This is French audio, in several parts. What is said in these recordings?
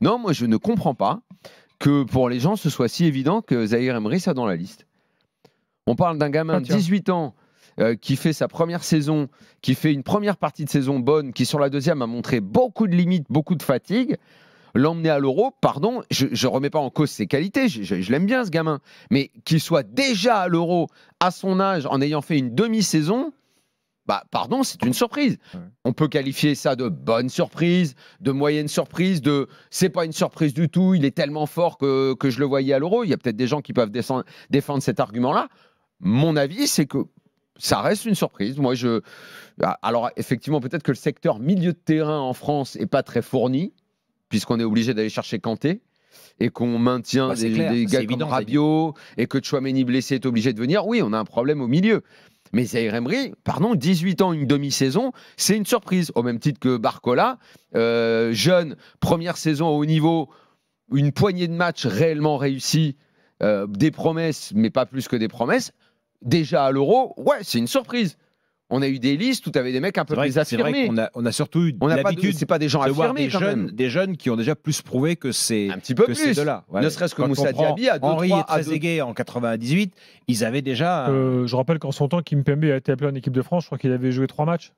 Non, moi, je ne comprends pas que pour les gens, ce soit si évident que Zahir Emery soit dans la liste. On parle d'un gamin ah, de 18 ans euh, qui fait sa première saison, qui fait une première partie de saison bonne, qui sur la deuxième a montré beaucoup de limites, beaucoup de fatigue. L'emmener à l'euro, pardon, je ne remets pas en cause ses qualités, je l'aime bien ce gamin, mais qu'il soit déjà à l'euro à son âge en ayant fait une demi-saison, bah, pardon, c'est une surprise. On peut qualifier ça de bonne surprise, de moyenne surprise, de c'est pas une surprise du tout, il est tellement fort que, je le voyais à l'euro. Il y a peut-être des gens qui peuvent défendre cet argument-là. Mon avis, c'est que ça reste une surprise. Moi, je. Ah, alors, effectivement, peut-être que le secteur milieu de terrain en France n'est pas très fourni, puisqu'on est obligé d'aller chercher Kanté et qu'on maintient bah, des, gars Rabiot et que Chouameni blessé est obligé de venir, oui, on a un problème au milieu. Mais Zaire pardon, 18 ans, une demi-saison, c'est une surprise. Au même titre que Barcola, euh, jeune, première saison au haut niveau, une poignée de matchs réellement réussis, euh, des promesses, mais pas plus que des promesses. Déjà à l'Euro, ouais, c'est une surprise on a eu des listes où tu des mecs un peu plus affirmés. Vrai on, a, surtout eu l'habitude. c'est pas des gens affirmés jeunes, Des jeunes qui ont déjà plus prouvé que c'est un petit peu là ne serait-ce que Moussa Diaby à Henri en 98, ils avaient déjà. Euh, je rappelle qu'en son temps, Kim Pembe a été appelé en équipe de France. Je crois qu'il avait joué trois matchs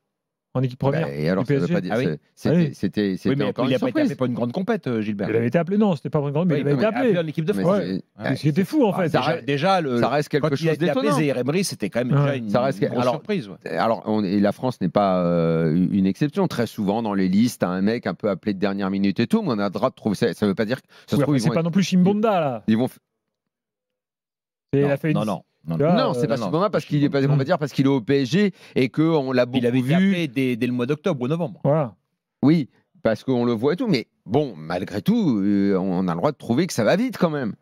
en équipe bah, première. et C'était, c'était, c'était encore il pas une grande compète, euh, Gilbert. Il avait été appelé, non, c'était pas une grande, mais il avait été appelé. L'équipe en équipe de France. Ouais. ce qui fou, en ah, fait. déjà, ça reste quelque chose d'étonnant. Emery, c'était quand même déjà une, ça reste, une surprise. Alors, et la France n'est pas euh, une exception. Très souvent, dans les listes, un mec un peu appelé de dernière minute et tout, mais on a le droit de trouver ça. veut pas dire que. Ça c'est pas non plus Chimbonda, là. Ils vont. Non, non, non, non, euh, c'est pas Subama parce qu'il est pas, on va dire parce qu'il est au PSG et que on l'a beaucoup il avait vu dès, dès le mois d'octobre ou novembre. Oui, parce qu'on le voit et tout, mais bon, malgré tout, euh, on a le droit de trouver que ça va vite quand même.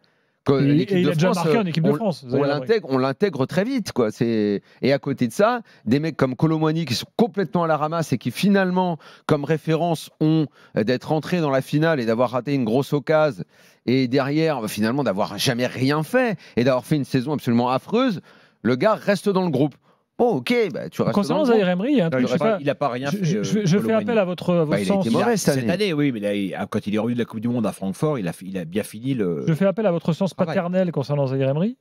Et, il a déjà marqué en équipe de France. On, l'intègre, très vite. Quoi. C'est... Et à côté de ça, des mecs comme Colomani qui sont complètement à la ramasse et qui finalement, comme référence, ont d'être entrés dans la finale et d'avoir raté une grosse occasion et derrière, finalement, d'avoir jamais rien fait et d'avoir fait une saison absolument affreuse, le gars reste dans le groupe. Bon, oh, ok, bah, tu restes. Concernant Zaire Emery, il pas, pas rien fait. Je, fais euh, appel à votre, votre sens. Bah, il a été mauvais cette, année. oui, mais quand il est revenu de la Coupe du Monde à Francfort, il a, il a bien fini le. Je fais appel à votre sens paternel concernant Zaire Emery.